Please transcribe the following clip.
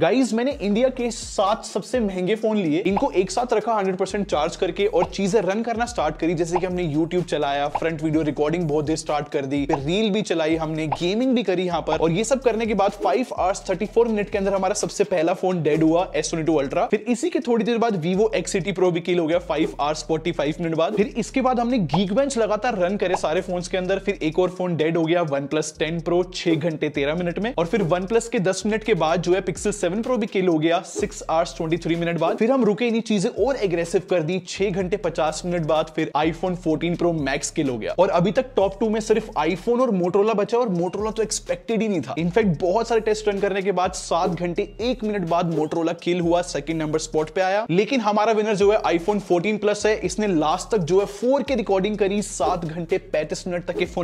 guys मैंने India के सात सबसे महंगे फोन लिए इनको एक साथ रखा 100% चार्ज करके और चीजें रन करना स्टार्ट करी जैसे कि हमने YouTube चलाया फ्रंट वीडियो रिकॉर्डिंग बहुत देर स्टार्ट कर दी फिर रील भी चलाई हमने गेमिंग भी करी यहाँ पर और ये सब करने के बाद 5 आवर्स 34 मिनट के अंदर हमारा सबसे पहला फोन डेड हुआ एस टू अल्ट्रा फिर इसी के थोड़ी देर बाद वीवो एक्स सिटी प्रो भी किल हो गया फाइव आवर्स फोर्टी मिनट बाद फिर इसके बाद हमने गीक बेंच लगातार रन करे सारे फोन के अंदर फिर एक और फोन डेड हो गया वन प्लस टेन प्रो छह घंटे तेरह मिनट में और फिर वन प्लस के दस मिनट के बाद जो है पिक्सल सेवन प्रो भी किल हो गया six hours twenty three minute बाद फिर हम रुके इन्हीं चीजें और एग्रेसिव कर दी छह घंटे पचास मिनट बाद फिर iPhone fourteen pro max kill हो गया और अभी तक टॉप टू में सिर्फ आईफोन और मोटरोला बचा और मोटरोला तो एक्सपेक्टेड ही नहीं था इनफैक्ट बहुत सारे टेस्ट रन करने के बाद सात घंटे एक मिनट बाद मोटरोला किल हुआ सेकंड नंबर स्पॉट पे आया लेकिन हमारा विनर जो है आईफोन फोर्टीन प्लस है इसने लास्ट तक जो है फोर के रिकॉर्डिंग करी सात घंटे पैंतीस मिनट तक के फोन